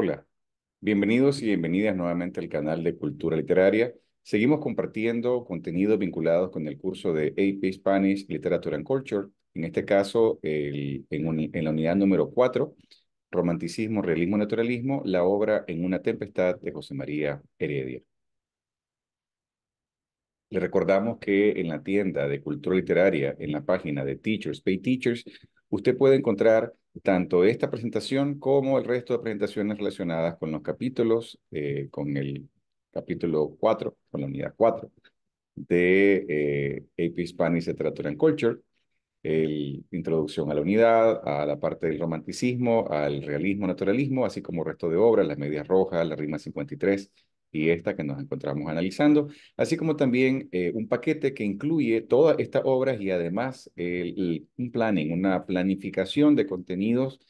Hola, bienvenidos y bienvenidas nuevamente al canal de Cultura Literaria. Seguimos compartiendo contenidos vinculados con el curso de AP Spanish Literature and Culture, en este caso en, la unidad número 4, Romanticismo, Realismo, Naturalismo, la obra En una tempestad de José María Heredia. Le recordamos que en la tienda de cultura literaria, en la página de Teachers Pay Teachers, usted puede encontrar tanto esta presentación como el resto de presentaciones relacionadas con los capítulos, eh, con el capítulo 4, con la unidad 4 de eh, AP Spanish Literature and Culture, el, introducción a la unidad, a la parte del romanticismo, al realismo, naturalismo, así como el resto de obras, las medias rojas, la rima 53, y esta que nos encontramos analizando, así como también eh, un paquete que incluye todas estas obras y además un planning, una planificación de contenidos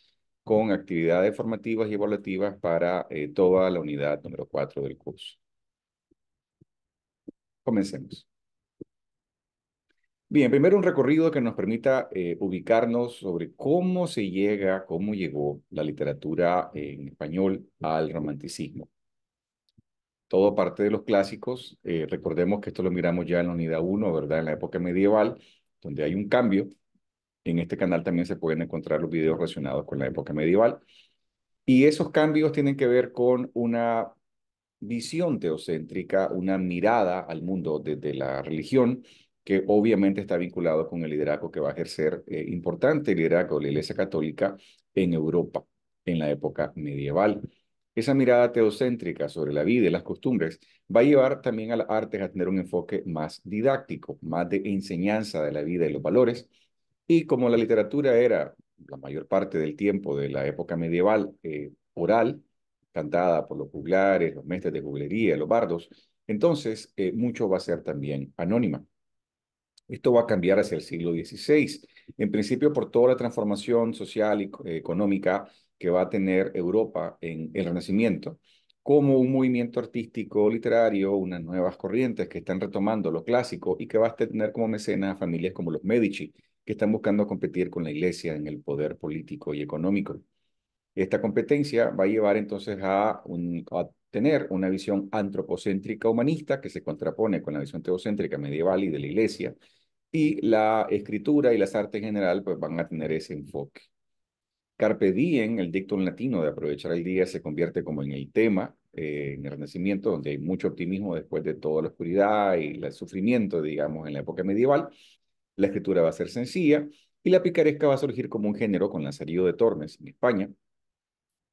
con actividades formativas y evaluativas para eh, toda la unidad número 4 del curso. Comencemos. Bien, primero un recorrido que nos permita eh, ubicarnos sobre cómo se llega, cómo llegó la literatura en español al romanticismo todo parte de los clásicos. Eh, recordemos que esto lo miramos ya en la unidad 1, ¿verdad? En la época medieval, donde hay un cambio. En este canal también se pueden encontrar los videos relacionados con la época medieval. Y esos cambios tienen que ver con una visión teocéntrica, una mirada al mundo desde la religión, que obviamente está vinculado con el liderazgo que va a ejercer eh, importante el liderazgo de la Iglesia Católica en Europa en la época medieval. Esa mirada teocéntrica sobre la vida y las costumbres va a llevar también a las artes a tener un enfoque más didáctico, más de enseñanza de la vida y los valores. Y como la literatura era la mayor parte del tiempo de la época medieval eh, oral, cantada por los juglares, los mestres de juglería, los bardos, entonces eh, mucho va a ser también anónima. Esto va a cambiar hacia el siglo XVI, en principio por toda la transformación social y eh, económica que va a tener Europa en el Renacimiento, como un movimiento artístico, literario, unas nuevas corrientes que están retomando lo clásico y que va a tener como mecenas familias como los Medici, que están buscando competir con la Iglesia en el poder político y económico. Esta competencia va a llevar entonces a, tener una visión antropocéntrica humanista que se contrapone con la visión teocéntrica medieval y de la Iglesia, y la escritura y las artes en general pues, van a tener ese enfoque. Carpe diem, el dictum latino de aprovechar el día, se convierte como en el tema eh, en el Renacimiento, donde hay mucho optimismo después de toda la oscuridad y el sufrimiento, digamos, en la época medieval. La escritura va a ser sencilla y la picaresca va a surgir como un género con Lazarillo de Tormes en España,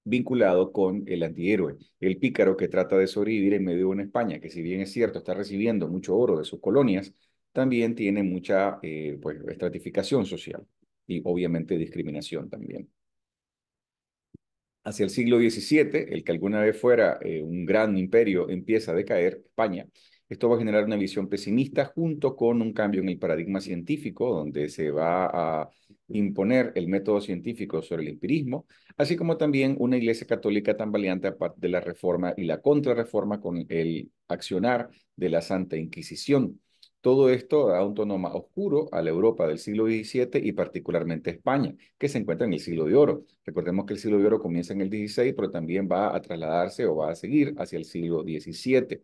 vinculado con el antihéroe, el pícaro que trata de sobrevivir en medio de una España que si bien es cierto está recibiendo mucho oro de sus colonias, también tiene mucha eh, pues, estratificación social y obviamente discriminación también hacia el siglo XVII, el que alguna vez fuera eh, un gran imperio, empieza a decaer, España, esto va a generar una visión pesimista junto con un cambio en el paradigma científico, donde se va a imponer el método científico sobre el empirismo, así como también una iglesia católica tan valiente aparte de la reforma y la contrarreforma con el accionar de la Santa Inquisición. Todo esto da un tono más oscuro a la Europa del siglo XVII y particularmente España, que se encuentra en el siglo de oro. Recordemos que el siglo de oro comienza en el XVI, pero también va a trasladarse o va a seguir hacia el siglo XVII.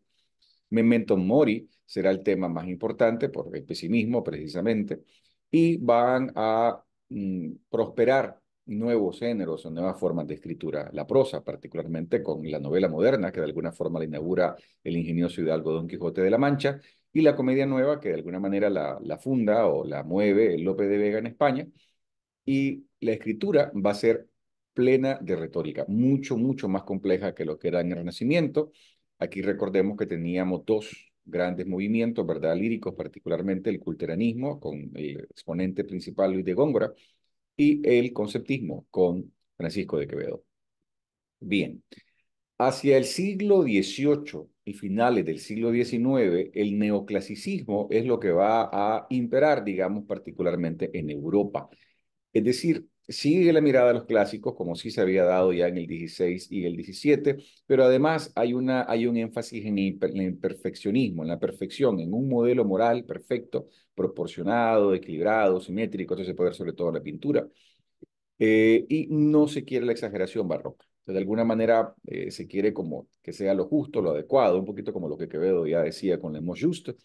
Memento Mori será el tema más importante por el pesimismo precisamente, y van a mm, prosperar nuevos géneros o nuevas formas de escritura. La prosa, particularmente con la novela moderna, que de alguna forma la inaugura el ingenioso Hidalgo Don Quijote de la Mancha, y la Comedia Nueva, que de alguna manera la, funda o la mueve López de Vega en España. Y la escritura va a ser plena de retórica, mucho, mucho más compleja que lo que era en el Renacimiento. Aquí recordemos que teníamos dos grandes movimientos, ¿verdad? Líricos, particularmente el culteranismo, con el exponente principal Luis de Góngora, y el conceptismo, con Francisco de Quevedo. Bien, Hacia el siglo XVIII y finales del siglo XIX, el neoclasicismo es lo que va a imperar, digamos, particularmente en Europa. Es decir, sigue la mirada a los clásicos, como sí se había dado ya en el XVI y el XVII, pero además hay, una, hay un énfasis en el, perfeccionismo, en la perfección, en un modelo moral perfecto, proporcionado, equilibrado, simétrico, puede ver sobre todo en la pintura. Eh, y no se quiere la exageración barroca de alguna manera eh, se quiere como que sea lo justo, lo adecuado, un poquito como lo que Quevedo ya decía con el justo,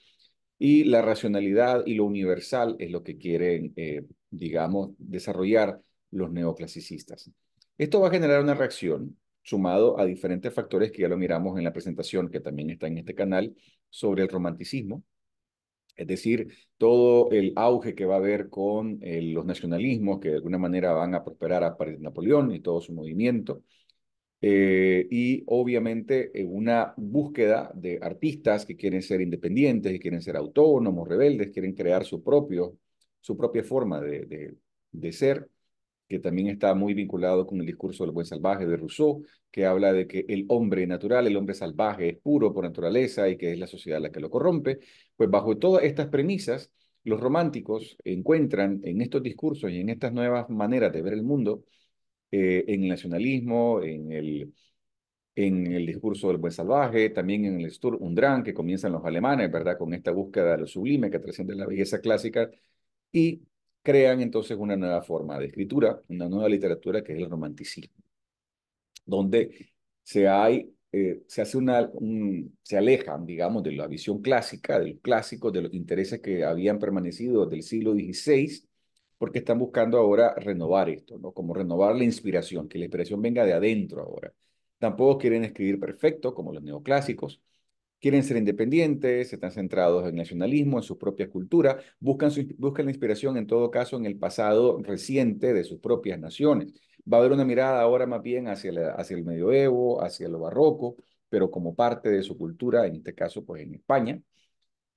y la racionalidad y lo universal es lo que quieren, eh, digamos, desarrollar los neoclasicistas. Esto va a generar una reacción sumado a diferentes factores que ya lo miramos en la presentación que también está en este canal sobre el romanticismo, es decir, todo el auge que va a haber con eh, los nacionalismos que de alguna manera van a prosperar a partir de Napoleón y todo su movimiento, eh, y obviamente eh, una búsqueda de artistas que quieren ser independientes, que quieren ser autónomos, rebeldes, quieren crear su, propio, su propia forma de, de, de ser, que también está muy vinculado con el discurso del buen salvaje de Rousseau, que habla de que el hombre natural, el hombre salvaje es puro por naturaleza y que es la sociedad la que lo corrompe. Pues bajo todas estas premisas, los románticos encuentran en estos discursos y en estas nuevas maneras de ver el mundo, eh, en el nacionalismo, en el, en el discurso del buen salvaje, también en el Sturm und Drang que comienzan los alemanes, ¿verdad? Con esta búsqueda de lo sublime que trasciende la belleza clásica y crean entonces una nueva forma de escritura, una nueva literatura que es el romanticismo, donde se hay eh, se hace una, se alejan, digamos, de la visión clásica, del clásico, de los intereses que habían permanecido del siglo XVI porque están buscando ahora renovar esto, ¿no? Como renovar la inspiración, que la inspiración venga de adentro ahora. Tampoco quieren escribir perfecto, como los neoclásicos. Quieren ser independientes, están centrados en nacionalismo, en su propia cultura, buscan, buscan la inspiración en todo caso en el pasado reciente de sus propias naciones. Va a haber una mirada ahora más bien hacia, hacia el medioevo, hacia lo barroco, pero como parte de su cultura, en este caso pues en España.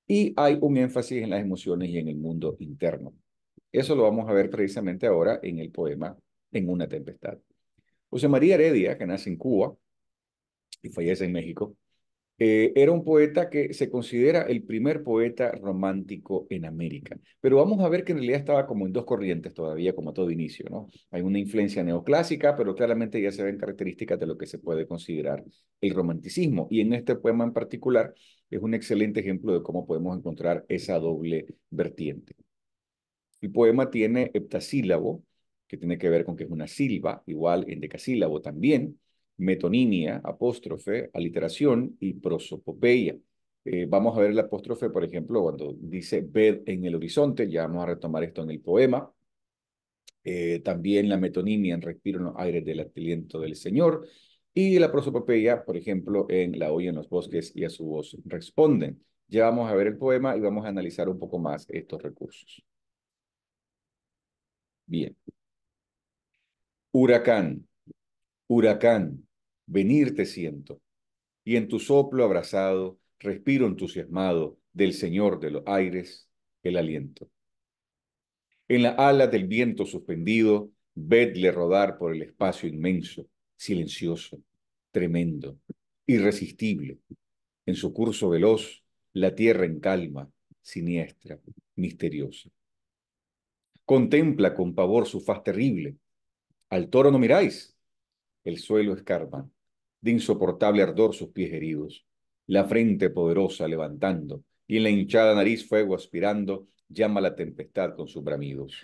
Y hay un énfasis en las emociones y en el mundo interno. Eso lo vamos a ver precisamente ahora en el poema En una tempestad. José María Heredia, que nace en Cuba y fallece en México, eh, era un poeta que se considera el primer poeta romántico en América. Pero vamos a ver que en realidad estaba como en dos corrientes todavía, como a todo inicio, ¿no? Hay una influencia neoclásica, pero claramente ya se ven características de lo que se puede considerar el romanticismo. Y en este poema en particular es un excelente ejemplo de cómo podemos encontrar esa doble vertiente. El poema tiene heptasílabo, que tiene que ver con que es una silva, igual en decasílabo también, metonimia, apóstrofe, aliteración y prosopopeia. Eh, vamos a ver el apóstrofe, por ejemplo, cuando dice ved en el horizonte, ya vamos a retomar esto en el poema. Eh, también la metonimia en respiro en los aires del aliento del Señor. Y la prosopopeia, por ejemplo, en la en los bosques y a su voz responden. Ya vamos a ver el poema y vamos a analizar un poco más estos recursos. Bien. Huracán, huracán, venir te siento. Y en tu soplo abrazado, respiro entusiasmado del Señor de los aires, el aliento. En la ala del viento suspendido, vedle rodar por el espacio inmenso, silencioso, tremendo, irresistible. En su curso veloz, la tierra en calma, siniestra, misteriosa. Contempla con pavor su faz terrible. Al toro no miráis. El suelo escarpa. De insoportable ardor sus pies heridos. La frente poderosa levantando. Y en la hinchada nariz fuego aspirando. Llama la tempestad con sus bramidos.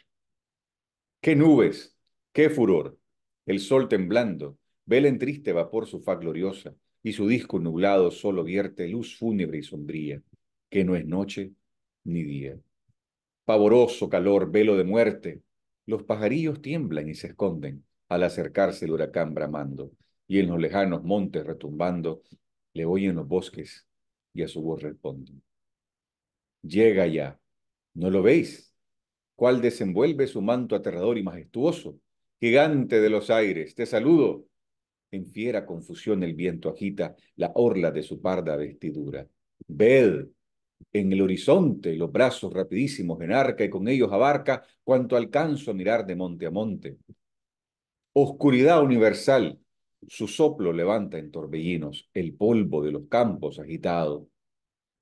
¡Qué nubes! ¡Qué furor! El sol temblando. Vela en triste vapor su faz gloriosa. Y su disco nublado solo vierte luz fúnebre y sombría. Que no es noche ni día. Pavoroso calor, velo de muerte. Los pajarillos tiemblan y se esconden al acercarse el huracán bramando, y en los lejanos montes retumbando, le oyen los bosques y a su voz responden. Llega ya, ¿no lo veis? ¿Cuál desenvuelve su manto aterrador y majestuoso? Gigante de los aires, te saludo. En fiera confusión el viento agita la orla de su parda vestidura. Ved, en el horizonte, los brazos rapidísimos enarca y con ellos abarca cuanto alcanzo a mirar de monte a monte. Oscuridad universal, su soplo levanta en torbellinos el polvo de los campos agitado.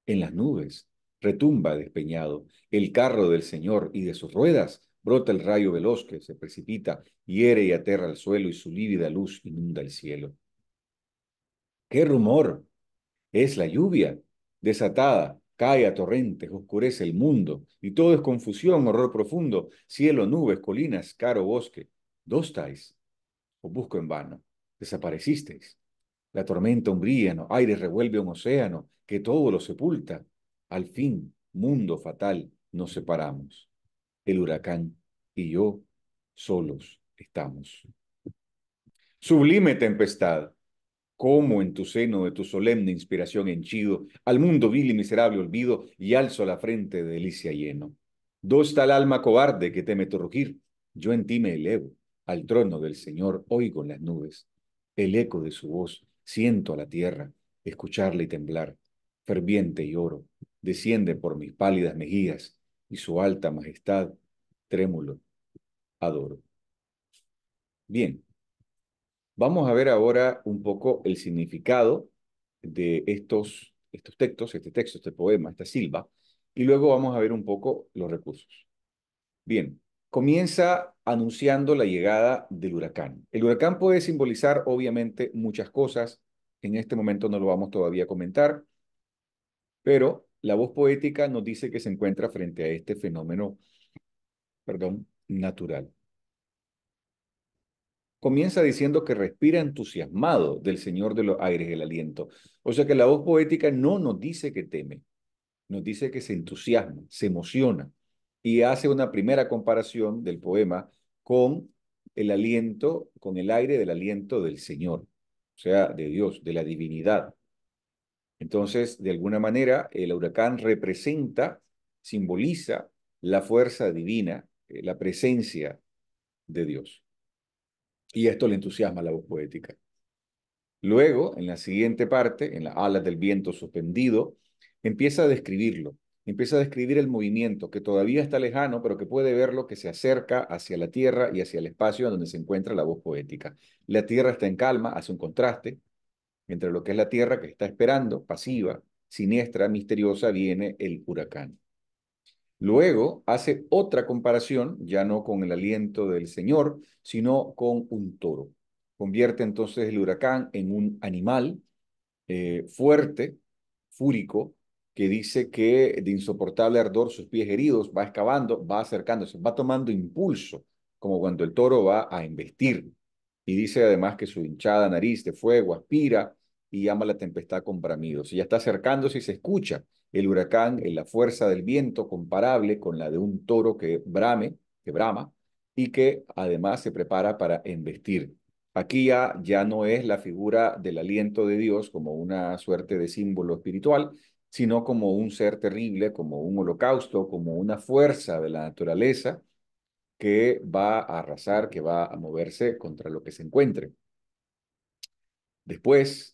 En las nubes retumba despeñado el carro del Señor y de sus ruedas brota el rayo veloz que se precipita, hiere y aterra el suelo y su lívida luz inunda el cielo. ¡Qué rumor! Es la lluvia desatada Cae a torrentes, oscurece el mundo, y todo es confusión, horror profundo, cielo, nubes, colinas, caro bosque. estáis? os busco en vano, desaparecisteis. La tormenta un aire revuelve un océano, que todo lo sepulta. Al fin, mundo fatal, nos separamos. El huracán y yo solos estamos. Sublime tempestad, como en tu seno de tu solemne inspiración henchido, al mundo vil y miserable olvido, y alzo la frente de delicia lleno. Dos tal alma cobarde que teme tu rugir, yo en ti me elevo, al trono del Señor oigo en las nubes, el eco de su voz, siento a la tierra, escucharle y temblar, ferviente y oro, desciende por mis pálidas mejillas, y su alta majestad, trémulo, adoro. Bien, Vamos a ver ahora un poco el significado de estos, estos textos, este texto, este poema, esta silva, y luego vamos a ver un poco los recursos. Bien, comienza anunciando la llegada del huracán. El huracán puede simbolizar obviamente muchas cosas, en este momento no lo vamos todavía a comentar, pero la voz poética nos dice que se encuentra frente a este fenómeno, perdón, natural comienza diciendo que respira entusiasmado del Señor de los aires del aliento. O sea que la voz poética no nos dice que teme, nos dice que se entusiasma, se emociona y hace una primera comparación del poema con el aliento, con el aire del aliento del Señor, o sea, de Dios, de la divinidad. Entonces, de alguna manera, el huracán representa, simboliza la fuerza divina, eh, la presencia de Dios y esto le entusiasma la voz poética. Luego, en la siguiente parte, en las alas del viento suspendido, empieza a describirlo, empieza a describir el movimiento que todavía está lejano, pero que puede verlo, que se acerca hacia la tierra y hacia el espacio donde se encuentra la voz poética. La tierra está en calma, hace un contraste entre lo que es la tierra que está esperando, pasiva, siniestra, misteriosa, viene el huracán. Luego hace otra comparación, ya no con el aliento del Señor, sino con un toro. Convierte entonces el huracán en un animal eh, fuerte, fúrico, que dice que de insoportable ardor sus pies heridos va excavando, va acercándose, va tomando impulso, como cuando el toro va a embestir. Y dice además que su hinchada nariz de fuego aspira y llama la tempestad con bramidos. Y ya está acercándose y se escucha el huracán es la fuerza del viento comparable con la de un toro que brame, que brama, y que además se prepara para embestir. Aquí ya, ya no es la figura del aliento de Dios como una suerte de símbolo espiritual, sino como un ser terrible, como un holocausto, como una fuerza de la naturaleza que va a arrasar, que va a moverse contra lo que se encuentre. Después,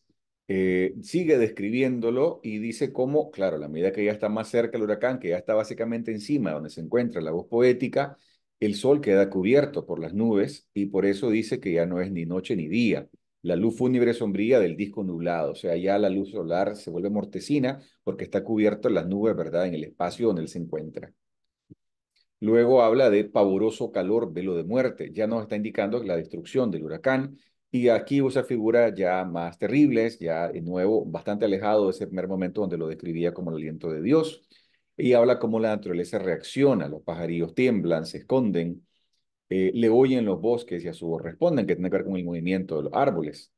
eh, sigue describiéndolo y dice cómo, claro, a la medida que ya está más cerca el huracán, que ya está básicamente encima donde se encuentra la voz poética, el sol queda cubierto por las nubes y por eso dice que ya no es ni noche ni día. La luz fúnebre sombría del disco nublado, o sea, ya la luz solar se vuelve mortecina porque está en las nubes, ¿verdad?, en el espacio donde él se encuentra. Luego habla de pavoroso calor, velo de muerte. Ya nos está indicando la destrucción del huracán y aquí usa figuras ya más terribles, ya de nuevo bastante alejado de ese primer momento donde lo describía como el aliento de Dios. Y habla cómo la naturaleza reacciona, los pajarillos tiemblan, se esconden, eh, le oyen los bosques y a su voz responden, que tiene que ver con el movimiento de los árboles.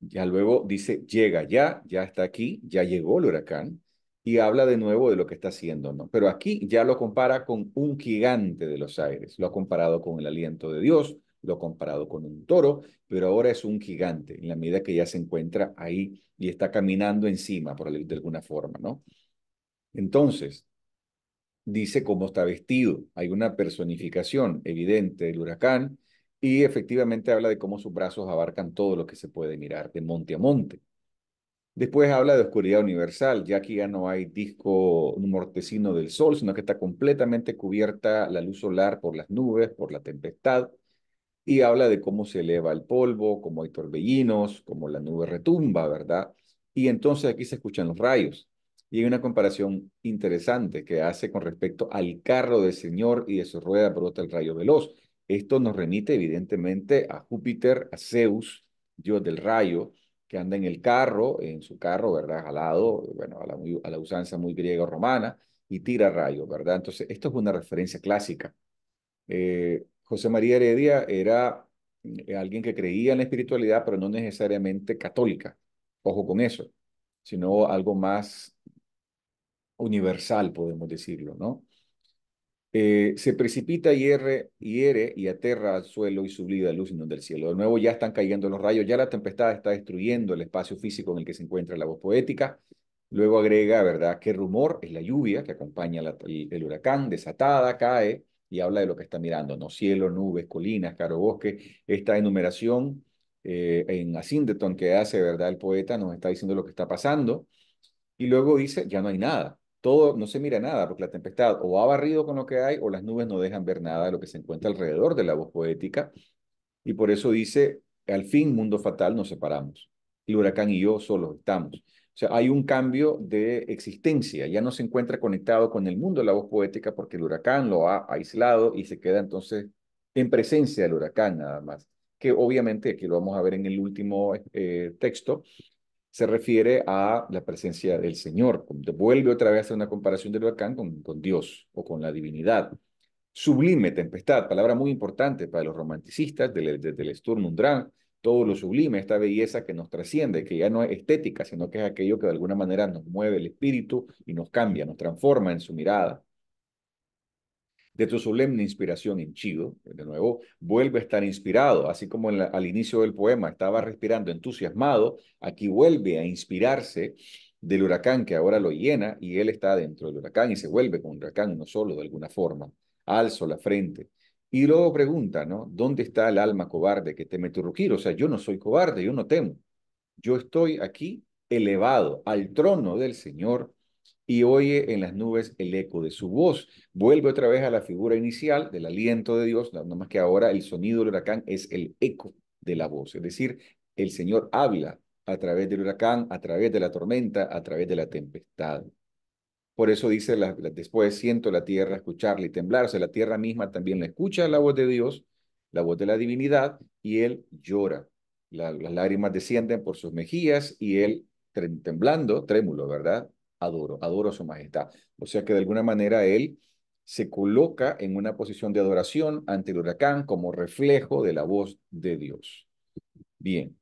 Ya luego dice, llega ya, ya está aquí, ya llegó el huracán, y habla de nuevo de lo que está haciendo, ¿no? Pero aquí ya lo compara con un gigante de los aires, lo ha comparado con el aliento de Dios, lo comparado con un toro, pero ahora es un gigante en la medida que ya se encuentra ahí y está caminando encima, por de alguna forma, ¿no? Entonces, dice cómo está vestido. Hay una personificación evidente del huracán y efectivamente habla de cómo sus brazos abarcan todo lo que se puede mirar, de monte a monte. Después habla de oscuridad universal, ya que ya no hay disco mortecino del sol, sino que está completamente cubierta la luz solar por las nubes, por la tempestad, y habla de cómo se eleva el polvo, cómo hay torbellinos, cómo la nube retumba, ¿verdad? Y entonces aquí se escuchan los rayos. Y hay una comparación interesante que hace con respecto al carro del Señor y de su rueda brota el rayo veloz. Esto nos remite evidentemente a Júpiter, a Zeus, dios del rayo, que anda en el carro, en su carro, ¿verdad? Jalado, bueno, a la, usanza muy griega o romana, y tira rayos, ¿verdad? Entonces, esto es una referencia clásica. Eh, José María Heredia era eh, alguien que creía en la espiritualidad, pero no necesariamente católica. Ojo con eso, sino algo más universal, podemos decirlo, ¿no? Eh, se precipita, hierre, y aterra al suelo y sublida luz donde del cielo. De nuevo ya están cayendo los rayos, ya la tempestad está destruyendo el espacio físico en el que se encuentra la voz poética. Luego agrega, ¿verdad?, ¿Qué rumor es la lluvia que acompaña el huracán, desatada, cae y habla de lo que está mirando, ¿no? Cielo, nubes, colinas, caro bosque. Esta enumeración eh, en Asíndeton que hace, ¿verdad? El poeta nos está diciendo lo que está pasando y luego dice, ya no hay nada. Todo, no se mira nada, porque la tempestad o ha barrido con lo que hay o las nubes no dejan ver nada de lo que se encuentra alrededor de la voz poética. Y por eso dice, al fin, mundo fatal, nos separamos. El huracán y yo solos estamos. O sea, hay un cambio de existencia, ya no se encuentra conectado con el mundo de la voz poética porque el huracán lo ha aislado y se queda entonces en presencia del huracán nada más, que obviamente, aquí lo vamos a ver en el último eh, texto, se refiere a la presencia del Señor. Vuelve otra vez a una comparación del huracán con, Dios o con la divinidad. Sublime tempestad, palabra muy importante para los romanticistas del, del, del Sturm und Drang, todo lo sublime, esta belleza que nos trasciende, que ya no es estética, sino que es aquello que de alguna manera nos mueve el espíritu y nos cambia, nos transforma en su mirada. De tu solemne inspiración en Chido, de nuevo, vuelve a estar inspirado, así como al inicio del poema estaba respirando entusiasmado, aquí vuelve a inspirarse del huracán que ahora lo llena y él está dentro del huracán y se vuelve con un huracán, no solo de alguna forma. Alzo la frente, y luego pregunta, ¿no? ¿Dónde está el alma cobarde que teme turruqui O sea, yo no soy cobarde, yo no temo. Yo estoy aquí elevado al trono del Señor y oye en las nubes el eco de su voz. Vuelve otra vez a la figura inicial del aliento de Dios, nada más que ahora el sonido del huracán es el eco de la voz, es decir, el Señor habla a través del huracán, a través de la tormenta, a través de la tempestad. Por eso dice, después siento la tierra escucharla y temblarse. La tierra misma también le escucha la voz de Dios, la voz de la divinidad, y él llora. las lágrimas descienden por sus mejillas y él, temblando, trémulo, ¿verdad? Adoro, adoro su majestad. O sea que de alguna manera él se coloca en una posición de adoración ante el huracán como reflejo de la voz de Dios. Bien,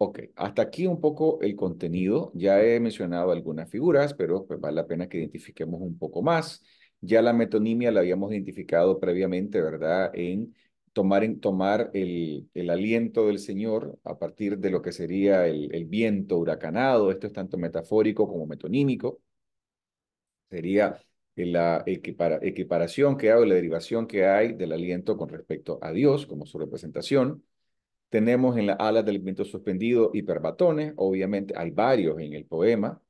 Ok, hasta aquí un poco el contenido. Ya he mencionado algunas figuras, pero pues, vale la pena que identifiquemos un poco más. Ya la metonimia la habíamos identificado previamente, ¿verdad? En tomar, el, aliento del Señor a partir de lo que sería el, viento huracanado. Esto es tanto metafórico como metonímico. Sería la equiparación que hay la derivación que hay del aliento con respecto a Dios como su representación. Tenemos en la ala del viento suspendido hiperbatones, obviamente hay varios en el poema.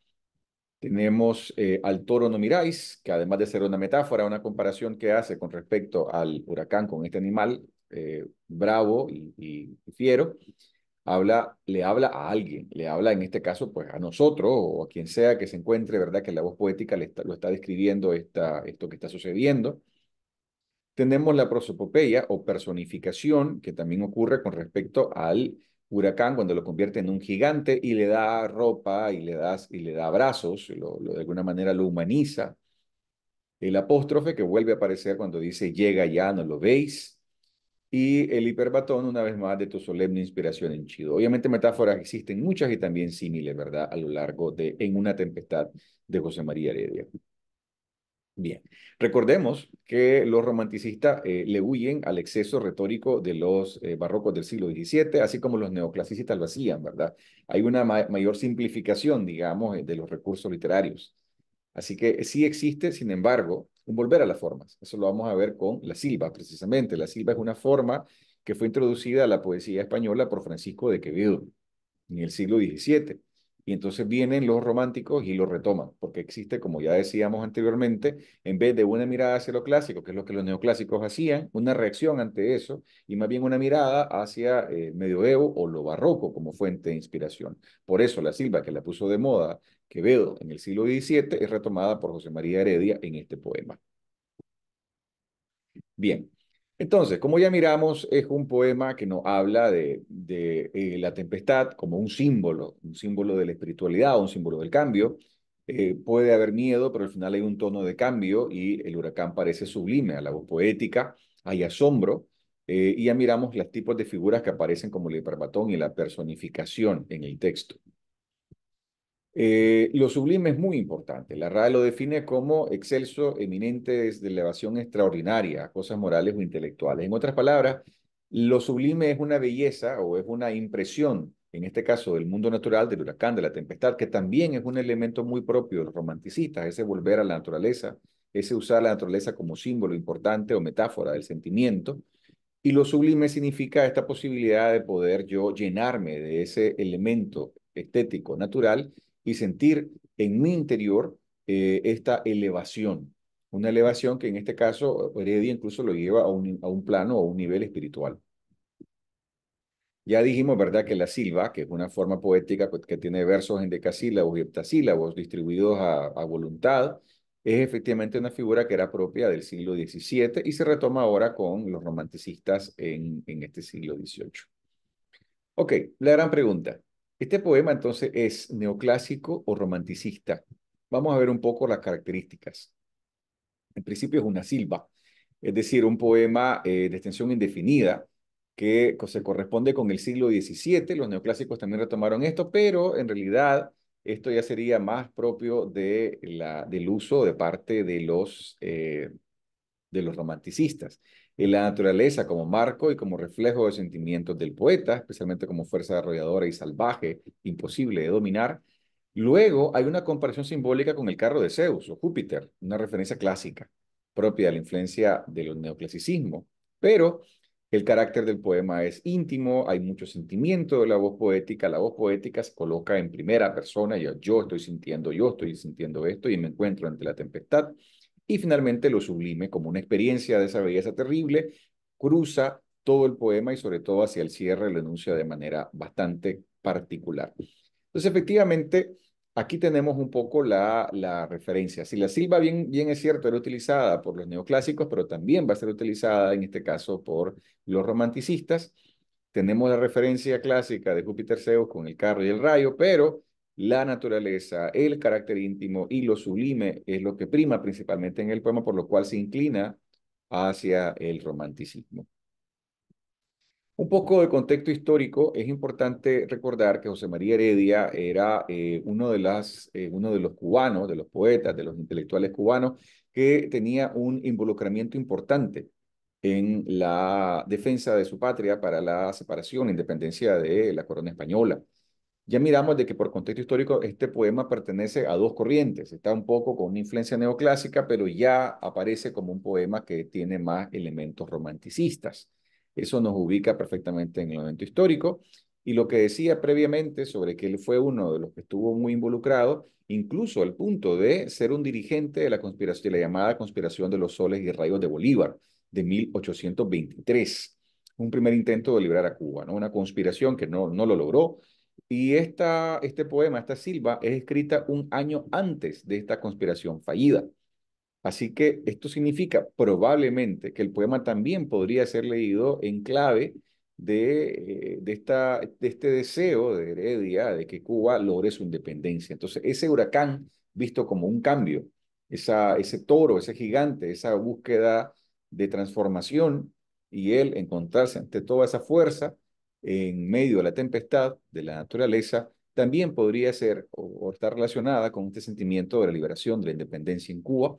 Tenemos eh, al toro no miráis, que además de ser una metáfora, una comparación que hace con respecto al huracán con este animal eh, bravo y, fiero, habla, le habla a alguien, le habla en este caso pues a nosotros o a quien sea que se encuentre, ¿verdad? Que la voz poética lo está describiendo esta, esto que está sucediendo. Tenemos la prosopopeya o personificación, que también ocurre con respecto al huracán cuando lo convierte en un gigante y le da ropa y le, das, y le da brazos, de alguna manera lo humaniza. El apóstrofe que vuelve a aparecer cuando dice llega ya, no lo veis. Y el hiperbatón, una vez más, de tu solemne inspiración en Chido. Obviamente metáforas existen muchas y también símiles, ¿verdad? A lo largo de En una tempestad de José María Heredia. Bien, recordemos que los romanticistas eh, le huyen al exceso retórico de los eh, barrocos del siglo XVII, así como los neoclasicistas lo hacían, ¿verdad? Hay una mayor simplificación, digamos, eh, de los recursos literarios. Así que sí existe, sin embargo, un volver a las formas. Eso lo vamos a ver con la silva, precisamente. La silva es una forma que fue introducida a la poesía española por Francisco de Quevedo en el siglo XVII y entonces vienen los románticos y lo retoman, porque existe, como ya decíamos anteriormente, en vez de una mirada hacia lo clásico, que es lo que los neoclásicos hacían, una reacción ante eso, y más bien una mirada hacia el eh, medioevo o lo barroco como fuente de inspiración. Por eso la silva que la puso de moda Quevedo en el siglo XVII es retomada por José María Heredia en este poema. Bien, entonces, como ya miramos, es un poema que nos habla de, eh, la tempestad como un símbolo, un símbolo de la espiritualidad, un símbolo del cambio. Eh, puede haber miedo, pero al final hay un tono de cambio y el huracán parece sublime a la voz poética, hay asombro, eh, y ya miramos los tipos de figuras que aparecen como el hiperbatón y la personificación en el texto. Eh, lo sublime es muy importante. La RAE lo define como excelso, eminente, de elevación extraordinaria, cosas morales o intelectuales. En otras palabras, lo sublime es una belleza o es una impresión, en este caso del mundo natural, del huracán, de la tempestad, que también es un elemento muy propio de los romanticistas, ese volver a la naturaleza, ese usar la naturaleza como símbolo importante o metáfora del sentimiento. Y lo sublime significa esta posibilidad de poder yo llenarme de ese elemento estético, natural, y sentir en mi interior eh, esta elevación, una elevación que en este caso eh, Heredia incluso lo lleva a un, plano o un nivel espiritual. Ya dijimos, ¿verdad?, que la silva, que es una forma poética pues, que tiene versos en decasílabos y heptasílabos distribuidos a, voluntad, es efectivamente una figura que era propia del siglo XVII y se retoma ahora con los romanticistas en, en este siglo XVIII. Ok, la gran pregunta. Este poema entonces es neoclásico o romanticista. Vamos a ver un poco las características. En principio es una silva, es decir, un poema eh, de extensión indefinida que se corresponde con el siglo XVII. Los neoclásicos también retomaron esto, pero en realidad esto ya sería más propio del uso de parte de los, eh, de los romanticistas y la naturaleza como marco y como reflejo de sentimientos del poeta, especialmente como fuerza arrolladora y salvaje, imposible de dominar. Luego hay una comparación simbólica con el carro de Zeus o Júpiter, una referencia clásica propia de la influencia del neoclasicismo. Pero el carácter del poema es íntimo, hay mucho sentimiento de la voz poética, la voz poética se coloca en primera persona, yo, yo estoy sintiendo, yo estoy sintiendo esto y me encuentro ante la tempestad y finalmente lo sublime como una experiencia de esa belleza terrible, cruza todo el poema y sobre todo hacia el cierre lo enuncia de manera bastante particular. Entonces, efectivamente, aquí tenemos un poco la, referencia. Si la silva, bien, bien es cierto, era utilizada por los neoclásicos, pero también va a ser utilizada en este caso por los romanticistas. Tenemos la referencia clásica de Júpiter Zeus con el carro y el rayo, pero la naturaleza, el carácter íntimo y lo sublime es lo que prima principalmente en el poema, por lo cual se inclina hacia el romanticismo. Un poco de contexto histórico, es importante recordar que José María Heredia era eh, uno, de las, eh, uno de los cubanos, de los poetas, de los intelectuales cubanos, que tenía un involucramiento importante en la defensa de su patria para la separación, e independencia de la corona española. Ya miramos de que por contexto histórico este poema pertenece a dos corrientes. Está un poco con una influencia neoclásica, pero ya aparece como un poema que tiene más elementos romanticistas. Eso nos ubica perfectamente en el momento histórico. Y lo que decía previamente sobre que él fue uno de los que estuvo muy involucrado, incluso al punto de ser un dirigente de la conspiración, la llamada conspiración de los soles y rayos de Bolívar de 1823. Un primer intento de liberar a Cuba, Una conspiración que no, no lo logró y esta, este poema, esta silva, es escrita un año antes de esta conspiración fallida. Así que esto significa probablemente que el poema también podría ser leído en clave de, eh, de, esta, de este deseo de Heredia de que Cuba logre su independencia. Entonces, ese huracán visto como un cambio, esa, ese toro, ese gigante, esa búsqueda de transformación y él encontrarse ante toda esa fuerza, en medio de la tempestad de la naturaleza también podría ser o, estar relacionada con este sentimiento de la liberación, de la independencia en Cuba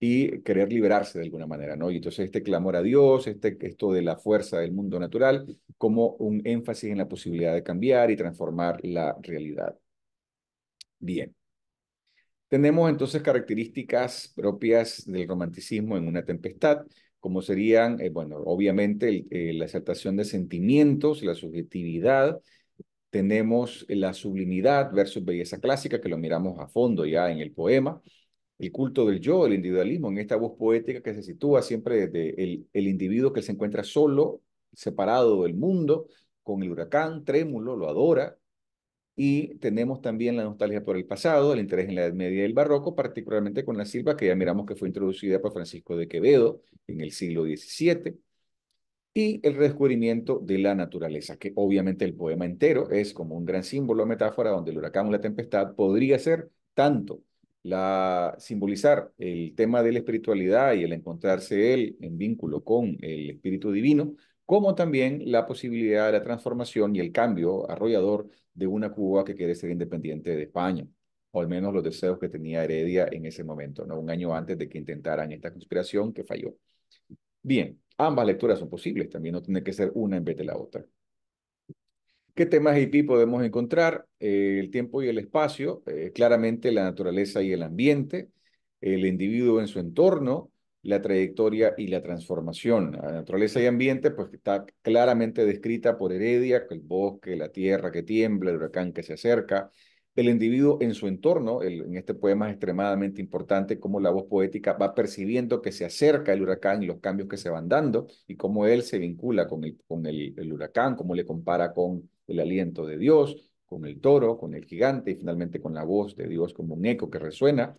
y querer liberarse de alguna manera, ¿no? Y entonces este clamor a Dios, este, esto de la fuerza del mundo natural, como un énfasis en la posibilidad de cambiar y transformar la realidad. Bien. Tenemos entonces características propias del romanticismo en una tempestad como serían, eh, bueno, obviamente eh, la aceptación de sentimientos, la subjetividad, tenemos la sublimidad versus belleza clásica, que lo miramos a fondo ya en el poema, el culto del yo, el individualismo, en esta voz poética que se sitúa siempre desde el, el individuo que se encuentra solo, separado del mundo, con el huracán, trémulo, lo adora, y tenemos también la nostalgia por el pasado, el interés en la Edad Media y el Barroco, particularmente con la silva que ya miramos que fue introducida por Francisco de Quevedo en el siglo XVII, y el redescubrimiento de la naturaleza, que obviamente el poema entero es como un gran símbolo, metáfora, donde el huracán o la tempestad podría ser tanto la simbolizar el tema de la espiritualidad y el encontrarse él en vínculo con el espíritu divino, como también la posibilidad de la transformación y el cambio arrollador de una Cuba que quiere ser independiente de España, o al menos los deseos que tenía Heredia en ese momento, ¿no? un año antes de que intentaran esta conspiración que falló. Bien, ambas lecturas son posibles, también no tiene que ser una en vez de la otra. ¿Qué temas IP podemos encontrar? Eh, el tiempo y el espacio, eh, claramente la naturaleza y el ambiente, el individuo en su entorno, la trayectoria y la transformación. La naturaleza y ambiente, pues está claramente descrita por Heredia, el bosque, la tierra que tiembla, el huracán que se acerca, el individuo en su entorno, en este poema es extremadamente importante cómo la voz poética va percibiendo que se acerca el huracán y los cambios que se van dando y cómo él se vincula con el, con el huracán, cómo le compara con el aliento de Dios, con el toro, con el gigante y finalmente con la voz de Dios como un eco que resuena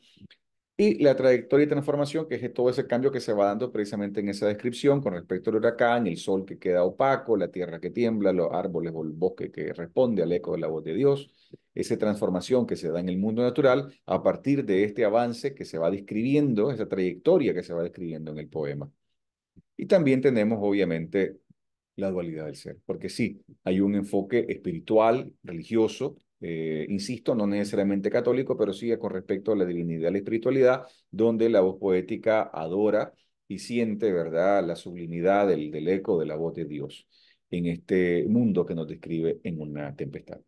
y la trayectoria de transformación, que es todo ese cambio que se va dando precisamente en esa descripción con respecto al huracán, el sol que queda opaco, la tierra que tiembla, los árboles o el bosque que responde al eco de la voz de Dios, esa transformación que se da en el mundo natural a partir de este avance que se va describiendo, esa trayectoria que se va describiendo en el poema. Y también tenemos, obviamente, la dualidad del ser, porque sí, hay un enfoque espiritual, religioso, eh, insisto, no necesariamente católico, pero sí con respecto a la divinidad, la espiritualidad, donde la voz poética adora y siente, ¿verdad?, la sublimidad del, del eco de la voz de Dios en este mundo que nos describe en una tempestad.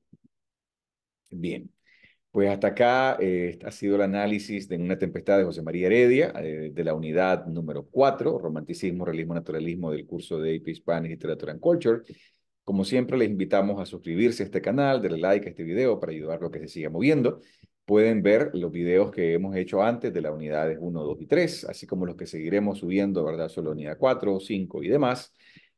Bien, pues hasta acá eh, ha sido el análisis de una tempestad de José María Heredia, eh, de la unidad número 4, Romanticismo, Realismo, Naturalismo del curso de AP Spanish Literature and Culture. Como siempre, les invitamos a suscribirse a este canal, darle like a este video para ayudar a que se siga moviendo. Pueden ver los videos que hemos hecho antes de las unidades 1, 2 y 3, así como los que seguiremos subiendo, ¿verdad? Solo unidad 4, 5 y demás.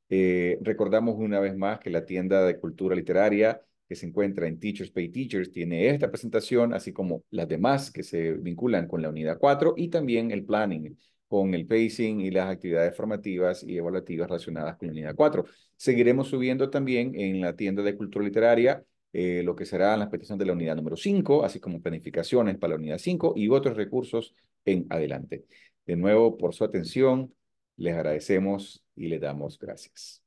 Eh, recordamos una vez más que la tienda de cultura literaria que se encuentra en Teachers Pay Teachers tiene esta presentación, así como las demás que se vinculan con la unidad 4 y también el planning, con el pacing y las actividades formativas y evaluativas relacionadas con la unidad 4. Seguiremos subiendo también en la tienda de cultura literaria eh, lo que serán las peticiones de la unidad número 5, así como planificaciones para la unidad 5 y otros recursos en adelante. De nuevo, por su atención, les agradecemos y les damos gracias.